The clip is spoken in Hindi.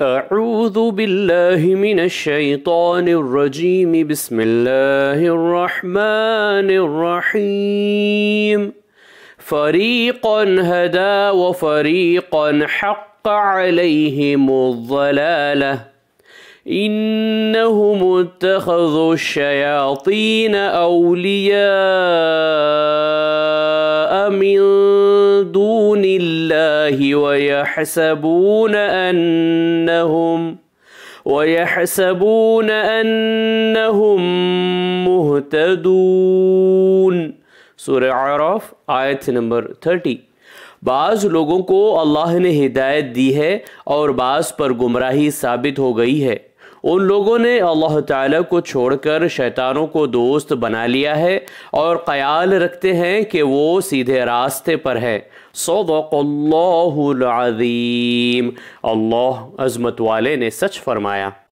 أعوذ بالله من الشيطان الرجيم بسم الله الرحمن الرحيم فريقا هدى وفريقا حق عليهم الضلالة إنهم اتخذوا الشياطين أولياء دون الله ويحسبون أنهم ويحسبون أنهم مهتدون सूर्य आराफ आयत नंबर थर्टी बाज़ लोगों को अल्लाह ने हिदायत दी है और बाज़ पर गुमराही साबित हो गई है उन लोगों ने अल्लाह ताला को छोड़कर शैतानों को दोस्त बना लिया है और ख्याल रखते हैं कि वो सीधे रास्ते पर है सौदीम अल्लाह अजमत वाले ने सच फरमाया